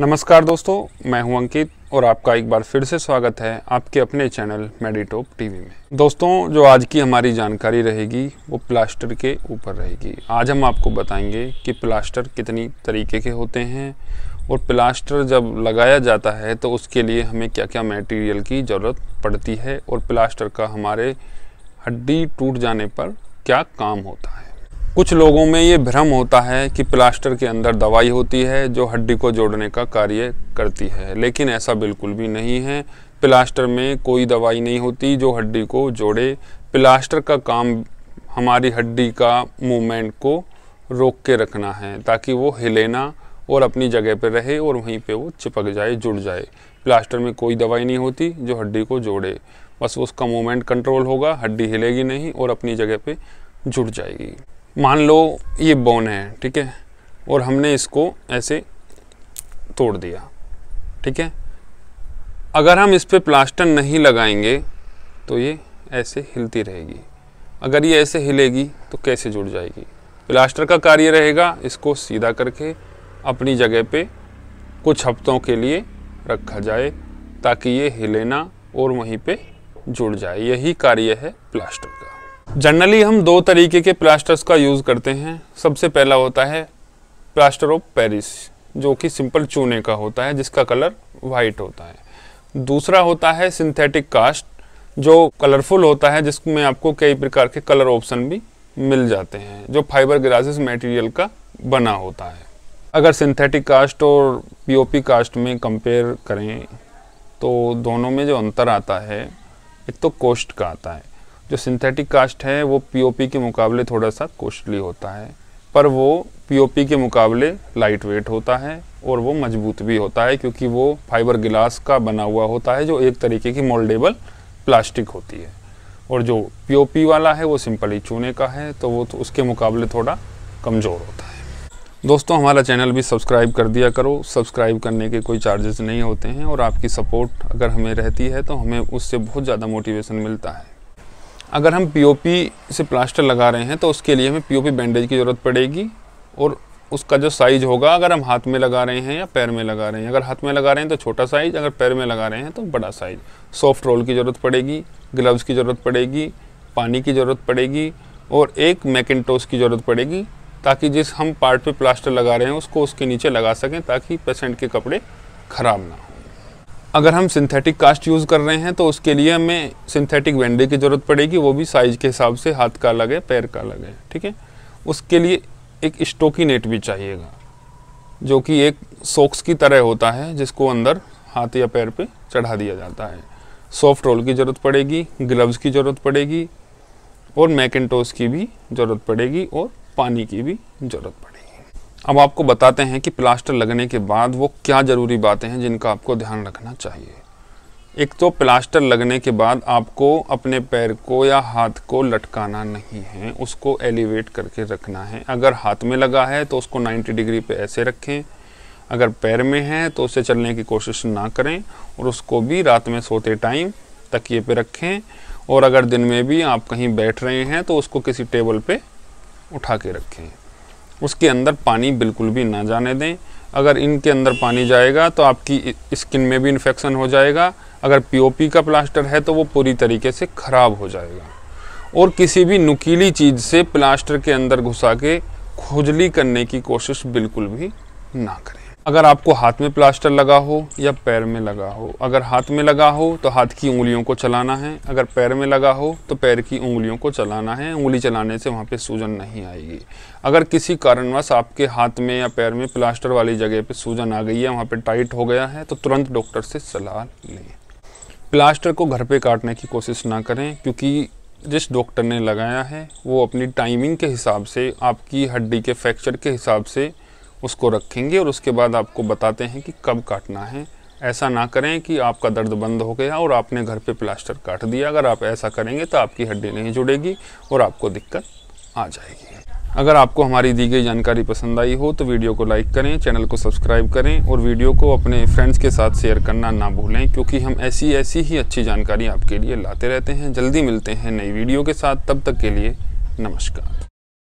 नमस्कार दोस्तों मैं हूं अंकित और आपका एक बार फिर से स्वागत है आपके अपने चैनल मेडिटोप टीवी में दोस्तों जो आज की हमारी जानकारी रहेगी वो प्लास्टर के ऊपर रहेगी आज हम आपको बताएंगे कि प्लास्टर कितनी तरीके के होते हैं और प्लास्टर जब लगाया जाता है तो उसके लिए हमें क्या क्या मटेरियल की ज़रूरत पड़ती है और प्लास्टर का हमारे हड्डी टूट जाने पर क्या काम होता है कुछ लोगों में ये भ्रम होता है कि प्लास्टर के अंदर दवाई होती है जो हड्डी को जोड़ने का कार्य करती है लेकिन ऐसा बिल्कुल भी नहीं है प्लास्टर में कोई दवाई नहीं होती जो हड्डी को जोड़े प्लास्टर का काम हमारी हड्डी का मूवमेंट को रोक के रखना है ताकि वो हिले ना और अपनी जगह पर रहे और वहीं पे वो चिपक जाए जुड़ जाए प्लास्टर में कोई दवाई नहीं होती जो हड्डी को जोड़े बस उसका मूवमेंट कंट्रोल होगा हड्डी हिलेगी नहीं और अपनी जगह पे जुड़ जाएगी मान लो ये बोन है ठीक है और हमने इसको ऐसे तोड़ दिया ठीक है अगर हम इस पर प्लास्टर नहीं लगाएंगे तो ये ऐसे हिलती रहेगी अगर ये ऐसे हिलेगी तो कैसे जुड़ जाएगी प्लास्टर का कार्य रहेगा इसको सीधा करके अपनी जगह पे कुछ हफ्तों के लिए रखा जाए ताकि ये हिले ना और वहीं पे जुड़ जाए यही कार्य है प्लास्टर का जनरली हम दो तरीके के प्लास्टर्स का यूज़ करते हैं सबसे पहला होता है प्लास्टर ऑफ पेरिस जो कि सिंपल चूने का होता है जिसका कलर वाइट होता है दूसरा होता है सिंथेटिक कास्ट जो कलरफुल होता है जिसमें आपको कई प्रकार के कलर ऑप्शन भी मिल जाते हैं जो फाइबर ग्लासेस मटेरियल का बना होता है अगर सिंथेटिक कास्ट और पीओपी कास्ट में कंपेयर करें तो दोनों में जो अंतर आता है एक तो कोस्ट का आता है जो सिंथेटिक कास्ट है वो पीओपी के मुकाबले थोड़ा सा कॉस्टली होता है पर वो पीओपी के मुकाबले लाइट वेट होता है और वो मजबूत भी होता है क्योंकि वो फाइबर गिलास का बना हुआ होता है जो एक तरीके की मोल्डेबल प्लास्टिक होती है और जो पीओपी वाला है वो सिंपली चूने का है तो वो तो उसके मुकाबले थोड़ा कमज़ोर होता है दोस्तों हमारा चैनल भी सब्सक्राइब कर दिया करो सब्सक्राइब करने के कोई चार्जेस नहीं होते हैं और आपकी सपोर्ट अगर हमें रहती है तो हमें उससे बहुत ज़्यादा मोटिवेशन मिलता है अगर हम पीओपी से प्लास्टर लगा रहे हैं तो उसके लिए हमें पीओपी बैंडेज की ज़रूरत पड़ेगी और उसका जो साइज होगा अगर हम हाथ में लगा रहे हैं या पैर में लगा रहे हैं अगर हाथ में लगा रहे हैं तो छोटा साइज अगर पैर में लगा रहे हैं तो बड़ा साइज सॉफ्ट रोल की ज़रूरत पड़ेगी ग्लव्स की ज़रूरत पड़ेगी पानी की ज़रूरत पड़ेगी और एक मैकेटोस की ज़रूरत पड़ेगी ताकि जिस हम पार्ट पे प्लास्टर लगा रहे हैं उसको उसके नीचे लगा सकें ताकि पेशेंट के कपड़े ख़राब ना हो अगर हम सिंथेटिक कास्ट यूज़ कर रहे हैं तो उसके लिए हमें सिंथेटिक वेंडे की ज़रूरत पड़ेगी वो भी साइज़ के हिसाब से हाथ का अलग है पैर का अलग है ठीक है उसके लिए एक स्टोकी नेट भी चाहिएगा जो कि एक सोक्स की तरह होता है जिसको अंदर हाथ या पैर पे चढ़ा दिया जाता है सॉफ्ट रोल की ज़रूरत पड़ेगी ग्लव्स की ज़रूरत पड़ेगी और मैकेटोस की भी ज़रूरत पड़ेगी और पानी की भी ज़रूरत पड़ेगी अब आपको बताते हैं कि प्लास्टर लगने के बाद वो क्या ज़रूरी बातें हैं जिनका आपको ध्यान रखना चाहिए एक तो प्लास्टर लगने के बाद आपको अपने पैर को या हाथ को लटकाना नहीं है उसको एलिवेट करके रखना है अगर हाथ में लगा है तो उसको 90 डिग्री पे ऐसे रखें अगर पैर में है तो उसे चलने की कोशिश ना करें और उसको भी रात में सोते टाइम तकिए पे रखें और अगर दिन में भी आप कहीं बैठ रहे हैं तो उसको किसी टेबल पर उठा के रखें उसके अंदर पानी बिल्कुल भी ना जाने दें अगर इनके अंदर पानी जाएगा तो आपकी स्किन में भी इन्फेक्शन हो जाएगा अगर पीओपी का प्लास्टर है तो वो पूरी तरीके से ख़राब हो जाएगा और किसी भी नुकीली चीज़ से प्लास्टर के अंदर घुसा के खुजली करने की कोशिश बिल्कुल भी ना करें अगर आपको हाथ में प्लास्टर लगा हो या पैर में लगा हो अगर हाथ में लगा हो तो हाथ की उंगलियों को चलाना है अगर पैर में लगा हो तो पैर की उंगलियों को चलाना है उंगली चलाने से वहाँ पे सूजन नहीं आएगी अगर किसी कारणवश आपके हाथ में या पैर में प्लास्टर वाली जगह पे सूजन आ गई है वहाँ पे टाइट हो गया है तो तुरंत डॉक्टर से सलाह लें प्लास्टर को घर पर काटने की कोशिश ना करें क्योंकि जिस डॉक्टर ने लगाया है वो अपनी टाइमिंग के हिसाब से आपकी हड्डी के फ्रैक्चर के हिसाब से उसको रखेंगे और उसके बाद आपको बताते हैं कि कब काटना है ऐसा ना करें कि आपका दर्द बंद हो गया और आपने घर पे प्लास्टर काट दिया अगर आप ऐसा करेंगे तो आपकी हड्डी नहीं जुड़ेगी और आपको दिक्कत आ जाएगी अगर आपको हमारी दी गई जानकारी पसंद आई हो तो वीडियो को लाइक करें चैनल को सब्सक्राइब करें और वीडियो को अपने फ्रेंड्स के साथ शेयर करना ना भूलें क्योंकि हम ऐसी ऐसी ही अच्छी जानकारी आपके लिए लाते रहते हैं जल्दी मिलते हैं नई वीडियो के साथ तब तक के लिए नमस्कार